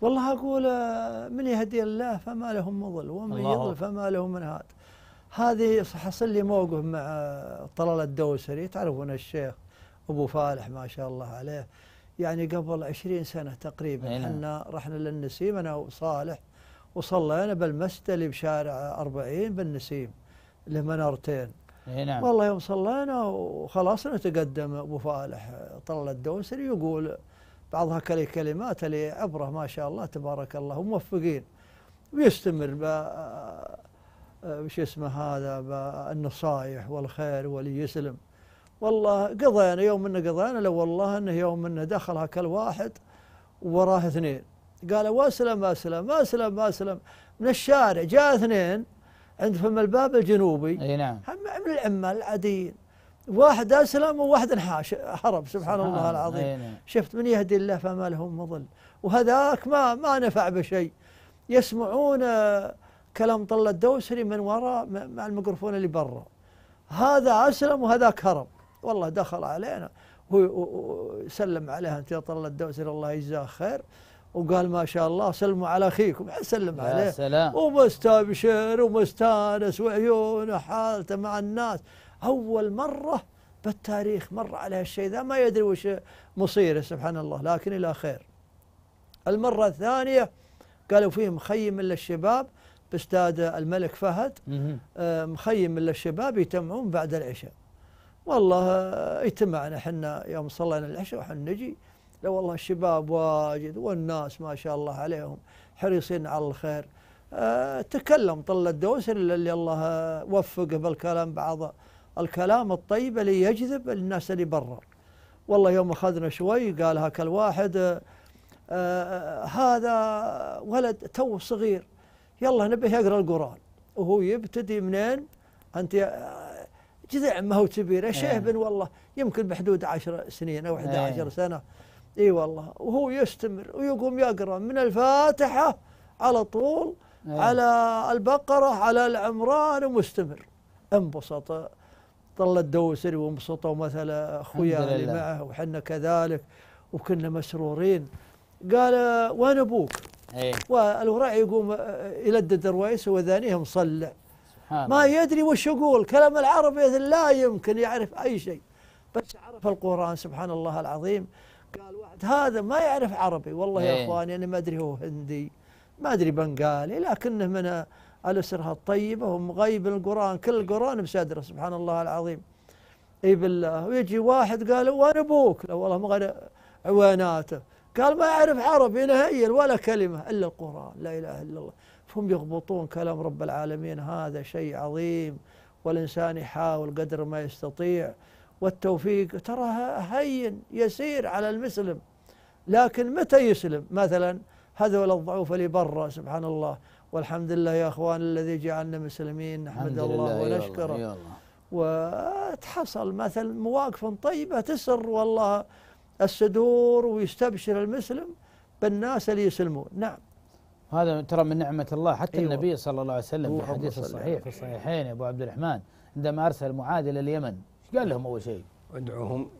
والله أقول آه، من يهدي الله فما له مضل ومن يضل فما له من هاد هذه حصل لي موقف مع آه، طلال الدوسري تعرفون الشيخ أبو فالح ما شاء الله عليه يعني قبل عشرين سنة تقريبا احنا نعم. رحنا للنسيم أنا وصالح وصلينا بالمسجد اللي بشارع 40 بالنسيم له منارتين اي نعم والله يوم صلينا وخلصنا تقدم ابو فالح طلال الدوسري يقول بعضها كلمات اللي عبره ما شاء الله تبارك الله وموفقين ويستمر آه، آه، وش اسمه هذا بالنصائح والخير ولي يسلم والله قضينا يوم منه قضينا لو والله انه يوم منه دخلها كل واحد وراه اثنين قالوا اسلم اسلم اسلم اسلم من الشارع جاء اثنين عند فم الباب الجنوبي اي نعم هم من العمال العاديين واحد أسلم وواحد انحاش هرب سبحان الله العظيم نعم. شفت من يهدي الله فما له مضل وهذاك ما ما نفع بشيء يسمعون آه، كلام طل الدوسري من وراء مع الميكروفون اللي برا هذا أسلم وهذاك هرب والله دخل علينا وسلم عليها أنت يا طل الدوسري الله يجزاه خير وقال ما شاء الله سلموا على اخيكم سلم عليه يا سلام ومستبشر ومستانس وعيونه حالته مع الناس أول مرة بالتاريخ مر عليه الشيء ذا ما يدري وش مصيره سبحان الله لكن إلى خير المرة الثانية قالوا فيه مخيم إلا الشباب باستاد الملك فهد آه، مخيم إلا الشباب يتمعون بعد العشاء والله اجتمعنا آه، احنا يوم صلينا العشاء واحنا نجي لا والله الشباب واجد والناس ما شاء الله عليهم حريصين على الخير أه تكلم طل الدوسر اللي الله وفقه بالكلام بعض الكلام الطيب اللي يجذب الناس اللي برا والله يوم أخذنا شوي قال هاك الواحد آه, آه، هذا ولد تو صغير يلا نبيه يقرأ القرآن وهو يبتدي منين أنت آه، جذع ما هو كبير شيخ إيه. بن والله يمكن بحدود 10 سنين أو 11 إيه. سنة اي والله وهو يستمر ويقوم يقرا من الفاتحه على طول أيه. على البقره على العمران ومستمر انبسط ظلت الدوسري وانبسطوا مثلا اخويا اللي معه وحنا كذلك وكنا مسرورين قال وين ابوك؟ ايه والورع يقوم آه، يلدد الرويس وذانيه مصلع ما يدري وش يقول كلام العربي لا يمكن يعرف اي شيء بس عرف القران سبحان الله العظيم قال واحد هذا ما يعرف عربي والله يا إيه. اخواني انا ما ادري هو هندي ما ادري بنغالي لكنه من الأسرة الطيبة ومغيب القرآن كل القرآن بصدره سبحان الله العظيم اي بالله ويجي واحد قال وين ابوك؟ لا والله ما غير عواناته قال ما يعرف عربي نهيل ولا كلمة إلا القرآن لا إله إلا الله فهم يغبطون كلام رب العالمين هذا شيء عظيم والإنسان يحاول قدر ما يستطيع والتوفيق ترى هين يسير على المسلم لكن متى يسلم مثلا هذول الضعوف اللي برا سبحان الله والحمد لله يا اخوان الذي جعلنا مسلمين نحمد الله ونشكره يا الله. وتحصل مثل مواقف طيبه تسر والله الصدور ويستبشر المسلم بالناس اللي يسلمون نعم هذا ترى من نعمة الله حتى أيوة. النبي صلى الله عليه وسلم في الحديث الصحيح في الصحيحين يا أبو عبد الرحمن عندما أرسل معاذ إلى اليمن قال لهم أول شيء ادعوهم